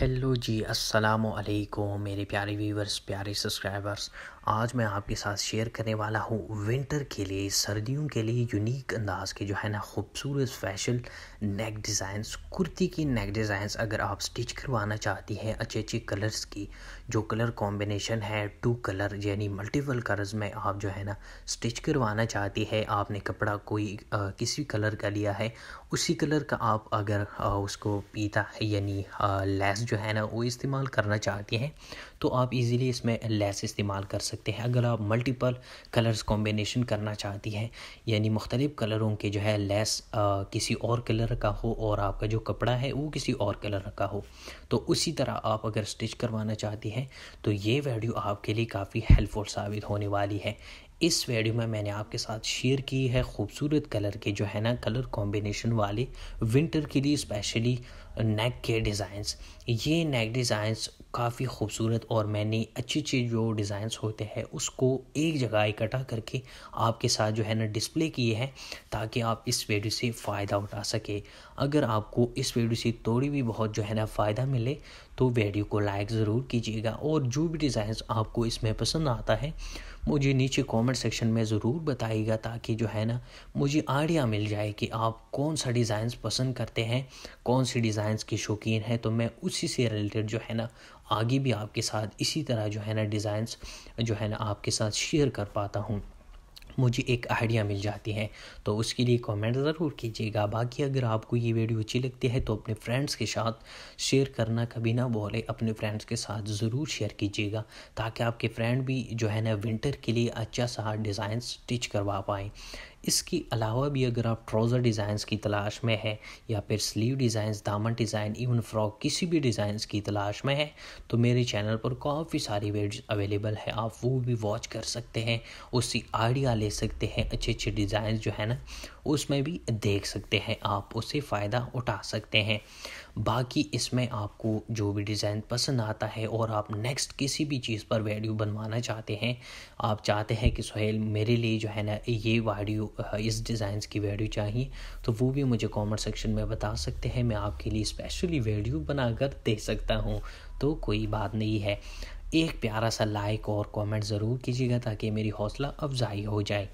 hello जी अस्सलाम वालेकुम मेरे प्यारे व्यूवर्स प्यारे सब्सक्राइबर्स आज मैं आपके साथ शेयर करने वाला हूँ विंटर के लिए सर्दियों के लिए यूनिक अंदाज के जो है ना खूबसूरत फैशन नेक डिज़ाइंस कुर्ती की नेक डिज़ाइंस अगर आप स्टिच करवाना चाहती हैं अच्छे अच्छे कलर्स की जो कलर कॉम्बिनेशन है टू कलर यानी मल्टीपल कलर्स में आप जो है ना स्टिच करवाना चाहती है आपने कपड़ा कोई आ, किसी कलर का लिया है उसी कलर का आप अगर आ, उसको पीता यानी लेस जो है ना वो इस्तेमाल करना चाहती हैं तो आप इजीली इसमें लेस इस्तेमाल कर सकते सकते हैं अगर आप मल्टीपल कलर्स कॉम्बिनेशन करना चाहती हैं यानी मुख्तलिफ़ कलरों के जो है लेस आ, किसी और कलर का हो और आपका जो कपड़ा है वो किसी और कलर का हो तो उसी तरह आप अगर स्टिच करवाना चाहती हैं तो ये वीडियो आपके लिए काफ़ी हेल्पफुल साबित होने वाली है इस वीडियो में मैंने आपके साथ शेयर की है खूबसूरत कलर के जो है ना कलर कॉम्बिनेशन वाले विंटर के लिए स्पेशली नेक के डिज़ाइंस ये नेक डिज़ाइंस काफ़ी खूबसूरत और मैंने अच्छी अच्छी जो डिज़ाइंस होते हैं उसको एक जगह इकट्ठा करके आपके साथ जो है ना डिस्प्ले किए हैं ताकि आप इस वीडियो से फ़ायदा उठा सके अगर आपको इस वीडियो से थोड़ी भी बहुत जो है ना फ़ायदा मिले तो वीडियो को लाइक ज़रूर कीजिएगा और जो भी डिज़ाइंस आपको इसमें पसंद आता है मुझे नीचे कमेंट सेक्शन में ज़रूर बताइएगा ताकि जो है ना मुझे आइडिया मिल जाए कि आप कौन सा डिज़ाइंस पसंद करते हैं कौन सी डिज़ाइंस के शौकीन हैं तो मैं उसी से रिलेटेड जो है ना आगे भी आपके साथ इसी तरह जो है ना डिज़ाइंस जो है ना आपके साथ शेयर कर पाता हूँ मुझे एक आइडिया मिल जाती है तो उसके लिए कमेंट ज़रूर कीजिएगा बाकी अगर आपको ये वीडियो अच्छी लगती है तो अपने फ्रेंड्स के साथ शेयर करना कभी ना बोले अपने फ्रेंड्स के साथ ज़रूर शेयर कीजिएगा ताकि आपके फ्रेंड भी जो है ना विंटर के लिए अच्छा सा डिज़ाइन स्टिच करवा पाएँ इसके अलावा भी अगर आप ट्राउज़र डिज़ाइंस की तलाश में हैं या फिर स्लीव डिज़ाइंस दामन डिज़ाइन इवन फ्रॉक किसी भी डिज़ाइंस की तलाश में हैं तो मेरे चैनल पर काफ़ी सारी वेड अवेलेबल है आप वो भी वॉच कर सकते हैं उसकी आइडिया ले सकते हैं अच्छे अच्छे डिज़ाइन जो है ना उसमें भी देख सकते हैं आप उससे फ़ायदा उठा सकते हैं बाकी इसमें आपको जो भी डिज़ाइन पसंद आता है और आप नेक्स्ट किसी भी चीज़ पर वीडियो बनवाना चाहते हैं आप चाहते हैं कि सुहेल मेरे लिए जो है ना ये वीडियो इस डिज़ाइन की वीडियो चाहिए तो वो भी मुझे कमेंट सेक्शन में बता सकते हैं मैं आपके लिए स्पेशली वीडियो बनाकर दे सकता हूँ तो कोई बात नहीं है एक प्यारा सा लाइक और कमेंट ज़रूर कीजिएगा ताकि मेरी हौसला अफजाई हो जाए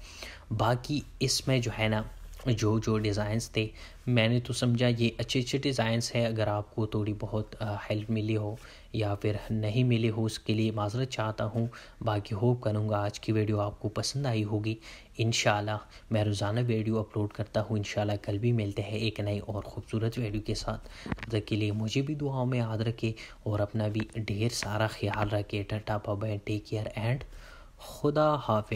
बाकी इसमें जो है ना जो जो डिज़ाइंस थे मैंने तो समझा ये अच्छे अच्छे डिज़ाइंस हैं अगर आपको थोड़ी बहुत हेल्प मिली हो या फिर नहीं मिली हो उसके लिए माजरत चाहता हूँ बाकी होप करूँगा आज की वीडियो आपको पसंद आई होगी इन मैं रोज़ाना वीडियो अपलोड करता हूँ इन कल भी मिलते हैं एक नई और ख़ूबसूरत वीडियो के साथ तब के लिए मुझे भी दुआओं में याद रखे और अपना भी ढेर सारा ख्याल रखे टाटा बाबा टेक केयर एंड खुदा हाफ़